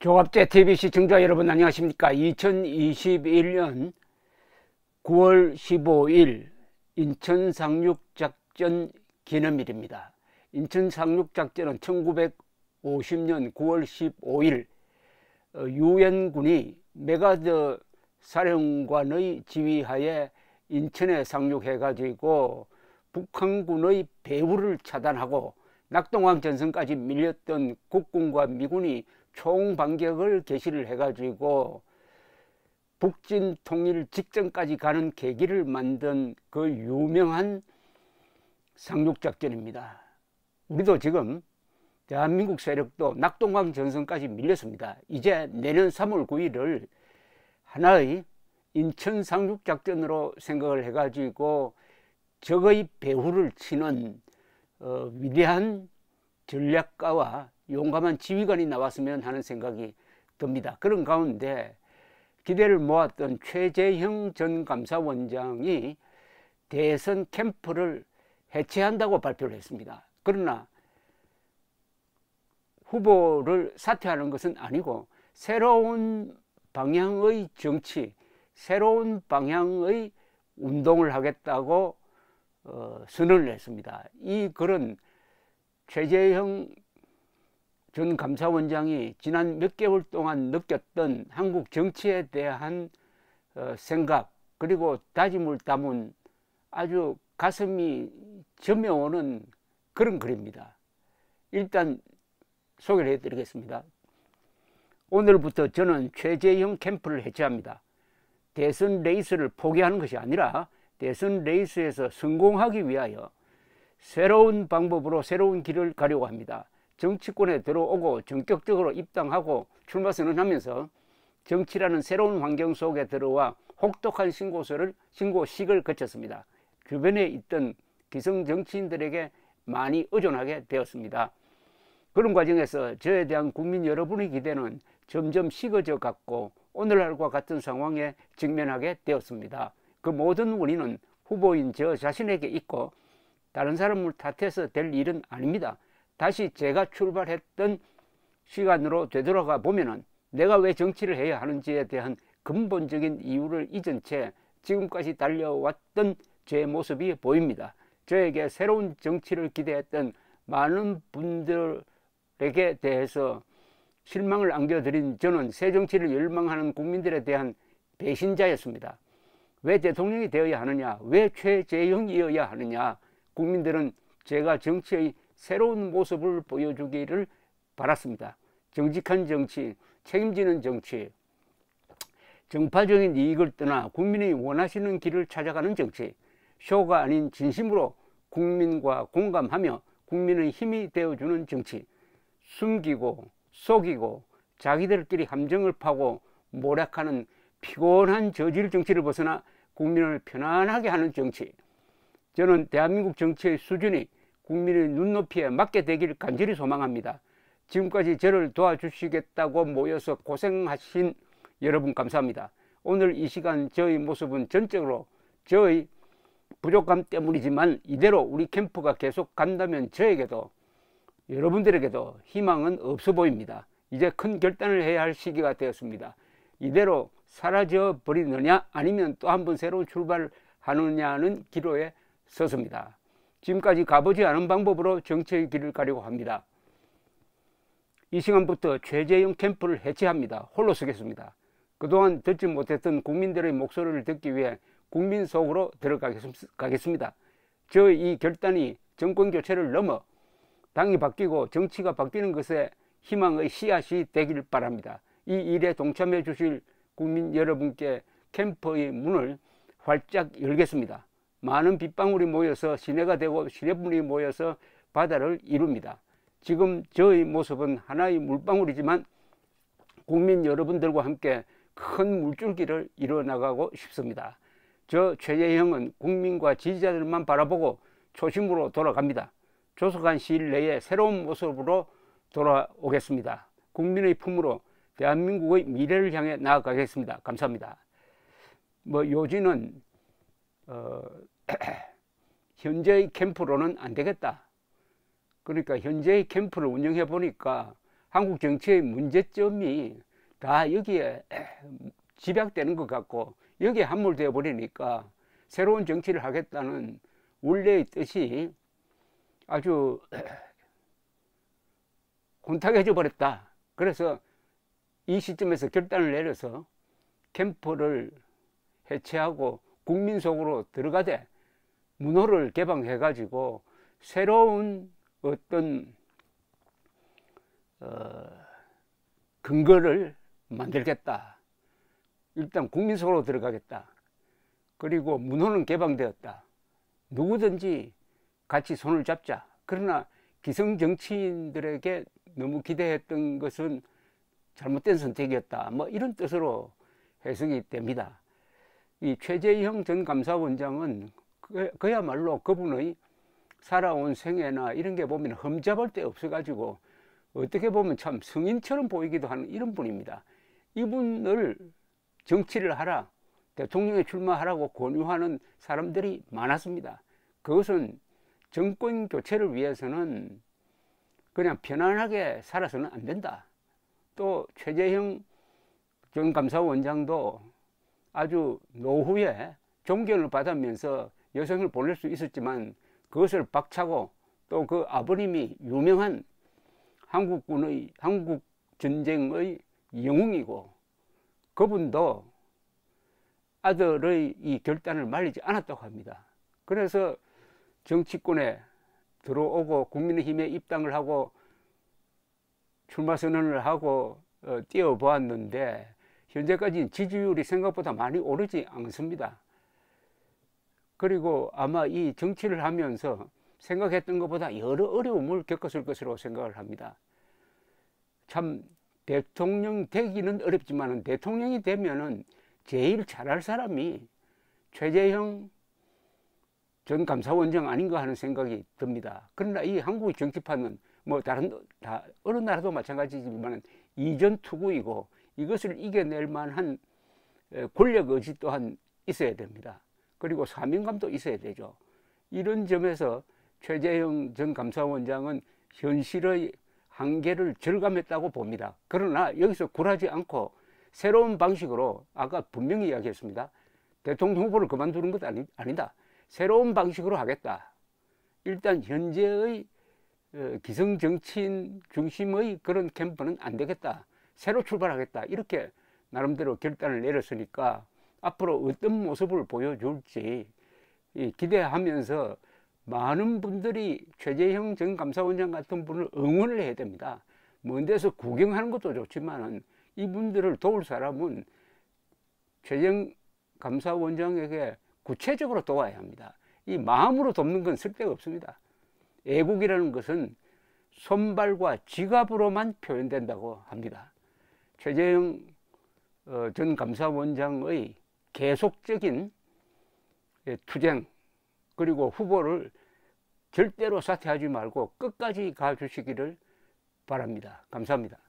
교합제 TV c 증자 여러분 안녕하십니까 2021년 9월 15일 인천 상륙작전 기념일입니다 인천 상륙작전은 1950년 9월 15일 어, 유엔군이 메가드 사령관의 지휘하에 인천에 상륙해 가지고 북한군의 배후를 차단하고 낙동강 전선까지 밀렸던 국군과 미군이 총반격을 개시를 해가지고 북진 통일 직전까지 가는 계기를 만든 그 유명한 상륙작전입니다. 우리도 지금 대한민국 세력도 낙동강 전선까지 밀렸습니다. 이제 내년 3월 9일을 하나의 인천 상륙작전으로 생각을 해가지고 적의 배후를 치는 어, 위대한 전략가와 용감한 지휘관이 나왔으면 하는 생각이 듭니다. 그런 가운데 기대를 모았던 최재형 전 감사원장이 대선 캠프를 해체한다고 발표를 했습니다. 그러나 후보를 사퇴하는 것은 아니고 새로운 방향의 정치, 새로운 방향의 운동을 하겠다고 어, 선언을 했습니다. 이 글은 최재형 전 감사원장이 지난 몇 개월 동안 느꼈던 한국 정치에 대한 어, 생각 그리고 다짐을 담은 아주 가슴이 저며오는 그런 글입니다. 일단 소개를 해드리겠습니다. 오늘부터 저는 최재형 캠프를 해체합니다. 대선 레이스를 포기하는 것이 아니라 대선 레이스에서 성공하기 위하여 새로운 방법으로 새로운 길을 가려고 합니다. 정치권에 들어오고 전격적으로 입당하고 출마 선언하면서 정치라는 새로운 환경 속에 들어와 혹독한 신고서를 신고식을 거쳤습니다. 주변에 있던 기성 정치인들에게 많이 의존하게 되었습니다. 그런 과정에서 저에 대한 국민 여러분의 기대는 점점 식어져 갔고 오늘날과 같은 상황에 직면하게 되었습니다. 그 모든 원인은 후보인 저 자신에게 있고 다른 사람을 탓해서 될 일은 아닙니다. 다시 제가 출발했던 시간으로 되돌아가 보면은 내가 왜 정치를 해야 하는지에 대한 근본적인 이유를 잊은 채 지금까지 달려왔던 제 모습이 보입니다. 저에게 새로운 정치를 기대했던 많은 분들에게 대해서 실망을 안겨드린 저는 새 정치를 열망하는 국민들에 대한 배신자였습니다. 왜 대통령이 되어야 하느냐, 왜 최재형이어야 하느냐, 국민들은 제가 정치의 새로운 모습을 보여주기를 바랐습니다. 정직한 정치, 책임지는 정치, 정파적인 이익을 떠나 국민이 원하시는 길을 찾아가는 정치, 쇼가 아닌 진심으로 국민과 공감하며 국민의 힘이 되어주는 정치, 숨기고 속이고 자기들끼리 함정을 파고 모략하는 피곤한 저질 정치를 벗어나 국민을 편안하게 하는 정치. 저는 대한민국 정치의 수준이 국민의 눈높이에 맞게 되길 간절히 소망합니다. 지금까지 저를 도와주시겠다고 모여서 고생하신 여러분 감사합니다. 오늘 이 시간 저의 모습은 전적으로 저의 부족함 때문이지만 이대로 우리 캠프가 계속 간다면 저에게도 여러분들에게도 희망은 없어 보입니다. 이제 큰 결단을 해야 할 시기가 되었습니다. 이대로 사라져 버리느냐 아니면 또 한번 새로운 출발하느냐는 기로에 섰습니다. 지금까지 가보지 않은 방법으로 정치의 길을 가려고 합니다. 이 시간부터 최재형 캠프를 해체합니다. 홀로 서겠습니다. 그동안 듣지 못했던 국민들의 목소리를 듣기 위해 국민 속으로 들어가겠습니다. 저이 결단이 정권 교체를 넘어 당이 바뀌고 정치가 바뀌는 것에 희망의 씨앗이 되길 바랍니다. 이 일에 동참해 주실 국민 여러분께 캠퍼의 문을 활짝 열겠습니다. 많은 빗방울이 모여서 시내가 되고 시내분이 모여서 바다를 이룹니다. 지금 저의 모습은 하나의 물방울이지만 국민 여러분들과 함께 큰 물줄기를 이뤄나가고 싶습니다. 저 최재형은 국민과 지지자들만 바라보고 초심으로 돌아갑니다. 조속한 시일 내에 새로운 모습으로 돌아오겠습니다. 국민의 품으로 대한민국의 미래를 향해 나아가겠습니다. 감사합니다. 뭐 요지는 어, 현재의 캠프로는 안 되겠다. 그러니까 현재의 캠프를 운영해 보니까 한국 정치의 문제점이 다 여기에 집약되는 것 같고 여기에 함몰되어 버리니까 새로운 정치를 하겠다는 원래의 뜻이 아주 곤탁해져 버렸다. 그래서 이 시점에서 결단을 내려서 캠프를 해체하고 국민 속으로 들어가되 문호를 개방해 가지고 새로운 어떤 어, 근거를 만들겠다. 일단 국민 속으로 들어가겠다. 그리고 문호는 개방되었다. 누구든지 같이 손을 잡자. 그러나 기성 정치인들에게 너무 기대했던 것은 잘못된 선택이었다. 뭐 이런 뜻으로 해석이 됩니다. 이 최재형 전 감사원장은 그, 야말로 그분의 살아온 생애나 이런 게 보면 흠잡을 데 없어가지고 어떻게 보면 참 성인처럼 보이기도 하는 이런 분입니다. 이분을 정치를 하라, 대통령에 출마하라고 권유하는 사람들이 많았습니다. 그것은 정권 교체를 위해서는 그냥 편안하게 살아서는 안 된다. 또 최재형 전 감사원장도 아주 노후에 존경을 받으면서 여성을 보낼 수 있었지만 그것을 박차고 또 그 아버님이 유명한 한국군의 한국 전쟁의 영웅이고 그분도 아들의 이 결단을 말리지 않았다고 합니다. 그래서 정치권에 들어오고 국민의힘에 입당을 하고 출마 선언을 하고 어, 뛰어보았는데 현재까지 지지율이 생각보다 많이 오르지 않습니다. 그리고 아마 이 정치를 하면서 생각했던 것보다 여러 어려움을 겪었을 것으로 생각을 합니다. 참 대통령 되기는 어렵지만 대통령이 되면은 제일 잘할 사람이 최재형 전 감사원장 아닌가 하는 생각이 듭니다. 그러나 이한국 정치판은 뭐 다른 다 어느 나라도 마찬가지지만 이전 투구이고 이것을 이겨낼 만한 권력 의지 또한 있어야 됩니다. 그리고 사명감도 있어야 되죠. 이런 점에서 최재형 전 감사원장은 현실의 한계를 절감했다고 봅니다. 그러나 여기서 굴하지 않고 새로운 방식으로 아까 분명히 이야기했습니다. 대통령 후보를 그만두는 것 아니, 아니다. 새로운 방식으로 하겠다. 일단 현재의 어, 기성정치인 중심의 그런 캠프는 안 되겠다. 새로 출발하겠다 이렇게 나름대로 결단을 내렸으니까 앞으로 어떤 모습을 보여줄지 기대하면서 많은 분들이 최재형 전 감사원장 같은 분을 응원을 해야 됩니다. 먼 데서 구경하는 것도 좋지만 이분들을 도울 사람은 최재형 감사원장에게 구체적으로 도와야 합니다. 이 마음으로 돕는 건 쓸데가 없습니다. 애국이라는 것은 손발과 지갑으로만 표현된다고 합니다. 최재형 어, 전 감사원장의 계속적인 예, 투쟁 그리고 후보를 절대로 사퇴하지 말고 끝까지 가주시기를 바랍니다. 감사합니다.